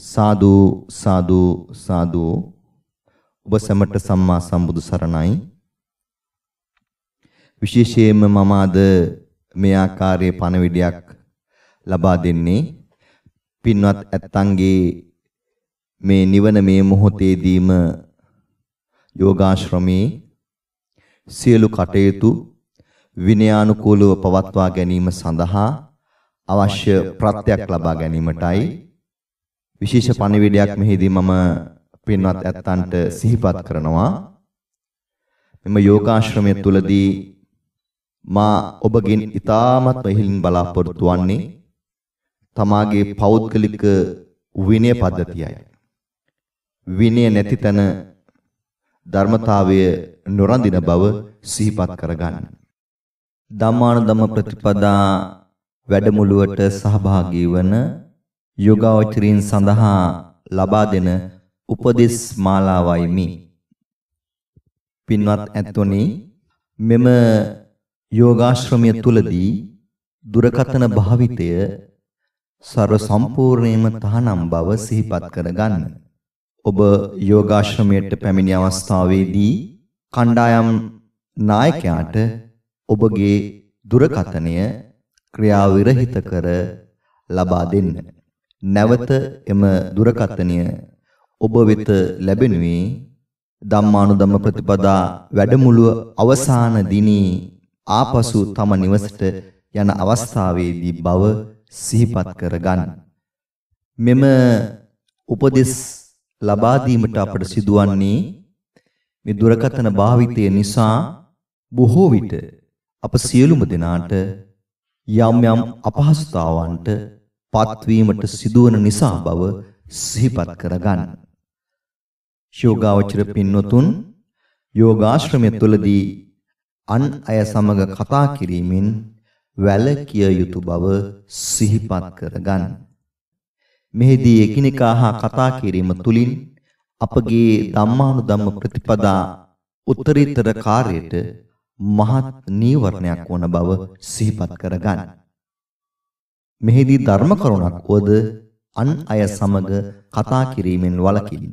සාදු සාදු සාදු ඔබ සැමට සම්මා සම්බුදු සරණයි විශේෂයෙන්ම මම අද මේ ආකාරයේ පණවිඩයක් ලබා දෙන්නේ පින්වත් ඇත්තන්ගේ මේ නිවන මේ මොහොතේදීම යෝගාශ්‍රමේ සියලු කටයුතු විනයානුකූලව පවත්වා ගැනීම සඳහා අවශ්‍ය ප්‍රත්‍යක් ලබා ගැනීමටයි විශේෂ පණිවිඩයක් මෙහිදී මම පින්වත් ඇත්තන්ට සිහිපත් කරනවා. මෙම යෝගාශ්‍රමය තුලදී මා ඔබගෙන් ඉතාමත් ඉහළින් බලාපොරොත්තු වන්නේ තමාගේ පෞද්ගලික විනය පද්ධතියයි. විනය නැති තැන ධර්මතාවය නොරඳින බව සිහිපත් කරගන්න. ධම්මාන ධම ප්‍රතිපදා වැඩමුළුවට සහභාගී වන යෝගාවචරීන් සඳහා ලබා දෙන උපදෙස් මාලාවයි මේ. පින්වත් ඇත්වනි මෙම යෝගාශ්‍රමය තුලදී දුරකතන භාවිතය ਸਰව සම්පූර්ණයෙන්ම තහනම් බව සිහිපත් කරගන්න. ඔබ යෝගාශ්‍රමයට පැමිණි අවස්ථාවේදී කණ්ඩායම් නායකයාට ඔබගේ දුරකතනය ක්‍රියාවිරහිත කර ලබා දෙන්න. නැවත එම දුරකථනය ඔබ වෙත ලැබෙනුවේ ධම්මානුධම්ම ප්‍රතිපදා වැඩමුළුව අවසාන දිනේ ආපසු තම නිවසට යන අවස්ථාවේදී බව සිහිපත් කරගන්න. මෙම උපදෙස් ලබා දීමට අපට සිදුවන්නේ මේ දුරකථන භාවිතය නිසා බොහෝ විට අප සියලුම දෙනාට යම් යම් අපහසුතාවන්ට පත්වීමට සිදුවන නිසා බව සිහිපත් කරගන්න. යෝගාවචර පින්නතුන් යෝගාශ්‍රමය තුළදී අන් අය සමග කතා කිරීමෙන් වැළකිය යුතු බව සිහිපත් කරගන්න. මෙහිදී එකිනෙකා හා කතා කිරීම තුලින් අපගේ ධම්මානුධම්ම ප්‍රතිපදා උත්තරීතර කාර්යයට මහත් නීවරණයක් වන බව සිහිපත් කරගන්න. මෙහිදී ධර්ම කරුණක් වද අන් අය සමග කතා කිරීමෙන් වළකින්න.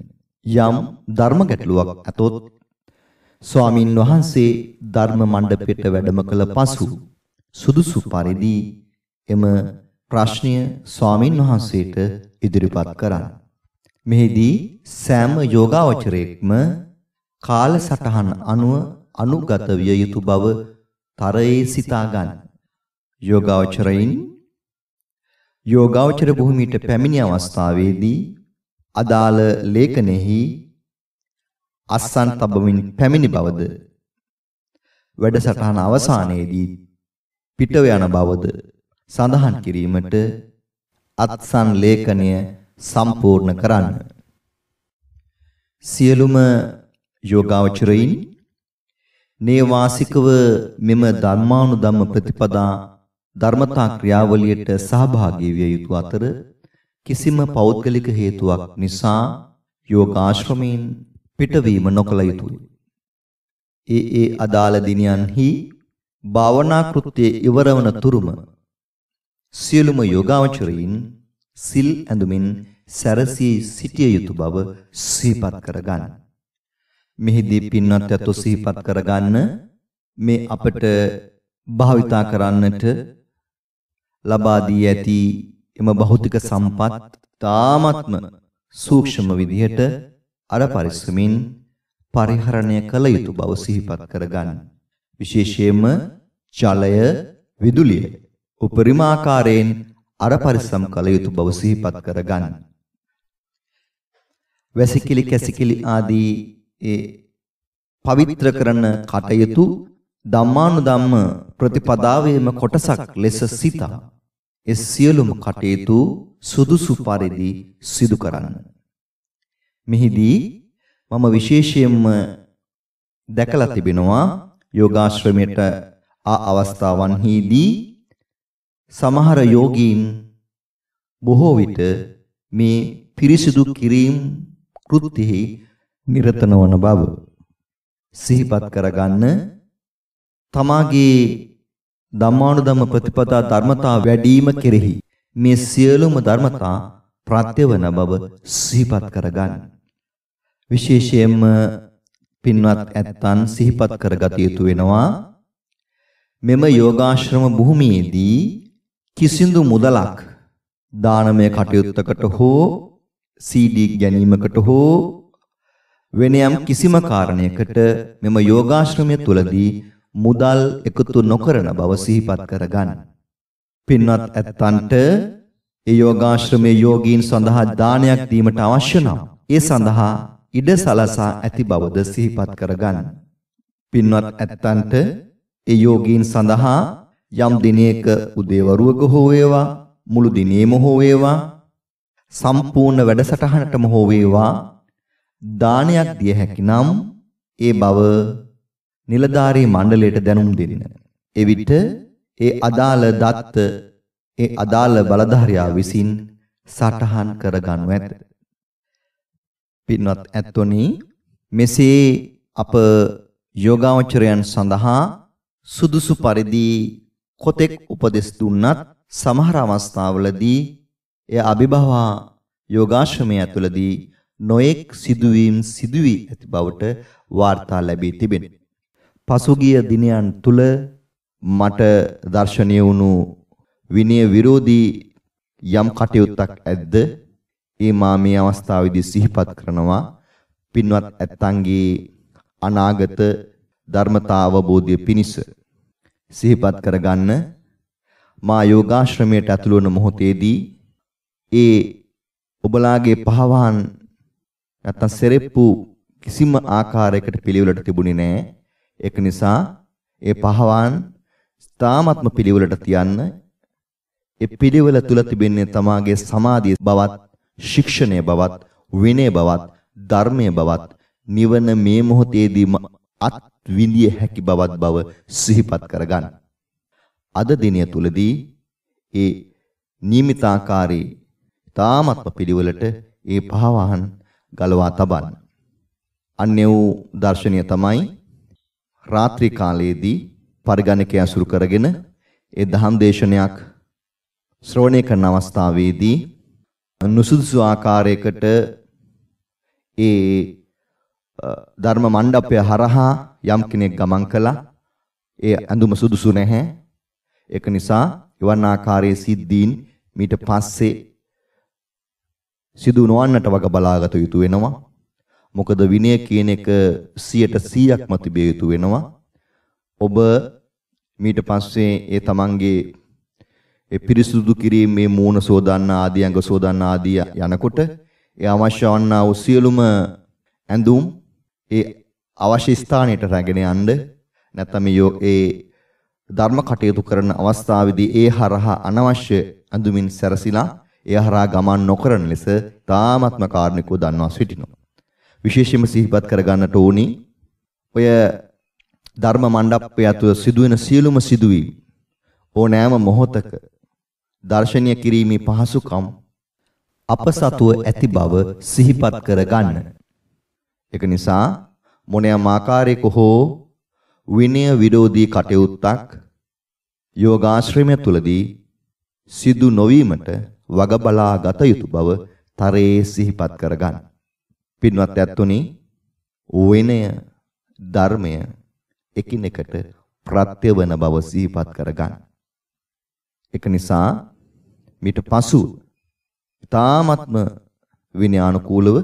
යම් ධර්ම ගැටලුවක් ඇතොත් ස්වාමින් වහන්සේ ධර්ම මණ්ඩපයට වැඩම කළ පසු සුදුසු පරිදි එම ප්‍රශ්නය ස්වාමින් වහන්සේට ඉදිරිපත් කරන්න. මෙහිදී සෑම යෝගාවචරයෙක්ම කාල සටහන් අනුව අනුගත විය යුතු බව තරයේ සිතා ගන්න. යෝගාවචරයින් යෝගාවචර භූමියට පැමිණි අවස්ථාවේදී අදාළ ලේඛනයෙහි අස්සන් තබමින් පැමිණි බවද වැඩසටහන අවසානයේදී පිටව යන බවද සඳහන් කිරීමට අත්සන් ලේඛනය සම්පූර්ණ කරන්න. සියලුම යෝගාවචරයින් නේවාසිකව මෙම ධර්මානුධම්ම ප්‍රතිපදා ධර්මතා ක්‍රියාවලියට සහභාගී විය යුතු අතර කිසිම පෞද්ගලික හේතුවක් නිසා යෝගාශ්‍රමයෙන් පිටවීම නොකළ යුතුය. ඒ ඒ අදාළ දිනයන්හි භාවනා කෘත්‍යයේ ඉවරවන තුරුම සියලුම යෝගාවචරීන් සිල් ඇඳුමින් සැරසී සිටිය යුතු බව සිහිපත් කරගන්න. මෙහිදී පින්වත් ඇතෝ සිහිපත් කරගන්න මේ අපට භාවිතා කරන්නට ලබා දී ඇති එම භෞතික සම්පත් තාමත්ම සූක්ෂම විදිහට අර පරිස්සමින් පරිහරණය කළ යුතු බව සිහිපත් කරගන්න. විශේෂයෙන්ම ජලය, විදුලිය උපරිම ආකාරයෙන් අර පරිස්සම් කළ යුතු බව සිහිපත් කරගන්න. වැසිකිලි කැසිකිලි ආදී ඒ පවිත්‍ර කරන කටයුතු ධම්මානුධම්ම ප්‍රතිපදාවේම කොටසක් ලෙස සිතා ඒ සියලුම කටයුතු සුදුසු පරිදි සිදු කරන්න. මෙහිදී මම විශේෂයෙන්ම දැකලා තිබෙනවා යෝගාශ්‍රමයට ආ අවස්ථාවන්හිදී සමහර යෝගීන් බොහෝ විට මේ පිරිසිදු කිරීම කෘත්‍යෙහි නිරත නොවන බව සිහිපත් කරගන්න තමාගේ ධම්මානුධම්ම ප්‍රතිපදා ධර්මතා වැඩිම කෙරෙහි මේ සියලුම ධර්මතා ප්‍රත්‍යවන බව සිහිපත් කරගන්න. විශේෂයෙන්ම පින්වත් ඇත්තන් සිහිපත් කරගත යුතු වෙනවා. මෙම යෝගාශ්‍රම භූමියේදී කිසිඳු මුදලක් දානමය කටයුත්තකට හෝ CD ගැනීමකට හෝ වෙන යම් කිසිම කාරණයකට මෙම යෝගාශ්‍රමය තුලදී මුදල් එකතු නොකරන බව සිහිපත් කරගන්න. පින්වත් ඇත්තන්ට ඒ යෝගාශ්‍රමයේ යෝගීන් සඳහා දානයක් දීමට අවශ්‍ය නම් ඒ සඳහා ඉඩ සලසා ඇති බවද සිහිපත් කරගන්න. පින්වත් ඇත්තන්ට ඒ යෝගීන් සඳහා යම් දිනයක උදේවරුවක හෝ වේවා මුළු දිනේම හෝ වේවා සම්පූර්ණ වැඩසටහනටම හෝ වේවා දානයක් දිය හැකිනම් ඒ බව නිලධාරී මණ්ඩලයට දැනුම් දෙන්න. එවිට ඒ අදාළ දත්ත ඒ අදාළ බලධාරියා විසින් සටහන් කරගනු ඇත. පින්වත් ඇත්තොනි මෙසේ අප යෝගාවචරයන් සඳහා සුදුසු පරිදි කොතෙක් උපදෙස් දුන්නත් සමහර අවස්ථාවලදී එය අභිභවා යෝගාශ්‍රමය ඇතුළදී නොයෙක් සිදුවීම් සිදුවී ඇති බවට වාර්තා ලැබී තිබෙනවා. පසුගිය දිනයන් තුල මට දර්ශනීය වුණු විනය විරෝධී යම් කටයුත්තක් ඇද්ද ඒ මා මේ අවස්ථාවේදී සිහිපත් කරනවා පින්වත් ඇත්තන්ගේ අනාගත ධර්මතා අවබෝධය පිණිස සිහිපත් කරගන්න මා යෝගාශ්‍රමයට ඇතුළු වන මොහොතේදී ඒ ඔබලාගේ පහවහන් නැත්තම් සෙරෙප්පු කිසිම ආකාරයකට පිළිවෙලට තිබුණේ නැහැ ඒක නිසා ඒ පහවන් ස්ථාමත්ම පිළිවෙලට තියන්න ඒ පිළිවෙල තුල තිබෙන්නේ තමාගේ සමාධිය බවත් ශික්ෂණය බවත් විනය බවත් ධර්මය බවත් නිවන මේ මොහොතේදීම අත් විඳිය හැකි බවත් බව සිහිපත් කරගන්න. අද දිනය තුලදී ඒ නියමිතාකාරී තාමත්ම පිළිවෙලට ඒ පහවහන් ගලවා තබන්න. අන්‍ය වූ දර්ශනය තමයි රාත්‍රී කාලයේදී පරිගණකය අසුරු කරගෙන ඒ දහම් දේශනයක් ශ්‍රවණය කරන අවස්ථාවේදී නුසුදුසු ආකාරයකට ඒ ධර්ම මණ්ඩපය හරහා යම් කෙනෙක් ගමන් කළා ඒ ඇඳුම සුදුසු නැහැ ඒක නිසා එවන් ආකාරයේ සිද්ධීන් මීට පස්සේ සිදු නොවන්නට වග බලාගත යුතු වෙනවා මොකද විනය කියන එක 100%ක්ම තිබිය යුතු වෙනවා. ඔබ මීට පස්සේ ඒ තමන්ගේ ඒ පිරිසුදු කිරීම මේ මූණ සෝදන්න ආදී අඟ සෝදන්න ආදී යනකොට ඒ අවශ්‍ය වන්නා වූ සියලුම ඇඳුම් ඒ අවශ්‍ය ස්ථානයට රැගෙන යන්න නැත්නම් මේ ඒ ධර්ම කටයුතු කරන අවස්ථාවේදී ඒ හරහා අනවශ්‍ය ඇඳුමින් සැරසිලා ඒ හරහා ගමන් නොකරන ලෙස තාමත්ම කාරණිකව දන්වා සිටිනවා විශේෂයෙන්ම සිහිපත් කරගන්නට ඕනි. ඔය ධර්ම මණ්ඩපය ඇතුළ සිදුවෙන සියලුම සිදුවීම් ඕනෑම මොහොතක දර්ශනීය කිරීමේ පහසුකම් අප සතුව ඇති බව සිහිපත් කරගන්න. ඒක නිසා මොනෑම ආකාරයක හෝ විනය විරෝධී කටයුත්තක් යෝගාශ්‍රමය තුලදී සිදු නොවීමට වග බලා ගත යුතු බව තරයේ සිහිපත් කරගන්න. පින්වත් ඇත්තුනි වෙනය ධර්මය එකිනෙකට ප්‍රත්‍ය වන බව සිහිපත් කරගන්න. ඒක නිසා මිට පසු ඊ타ත්ම විනයානුකූලව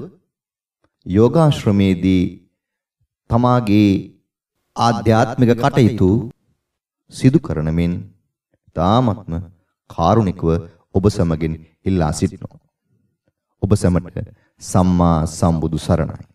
යෝගාශ්‍රමයේදී තමාගේ ආධ්‍යාත්මික කටයුතු සිදු කරන මෙන් ඊ타ත්ම කාරුණිකව ඔබ සමගින් ඉල්ලා සිටිනවා. ඔබ සමට සම්මා සම්බුදු සරණයි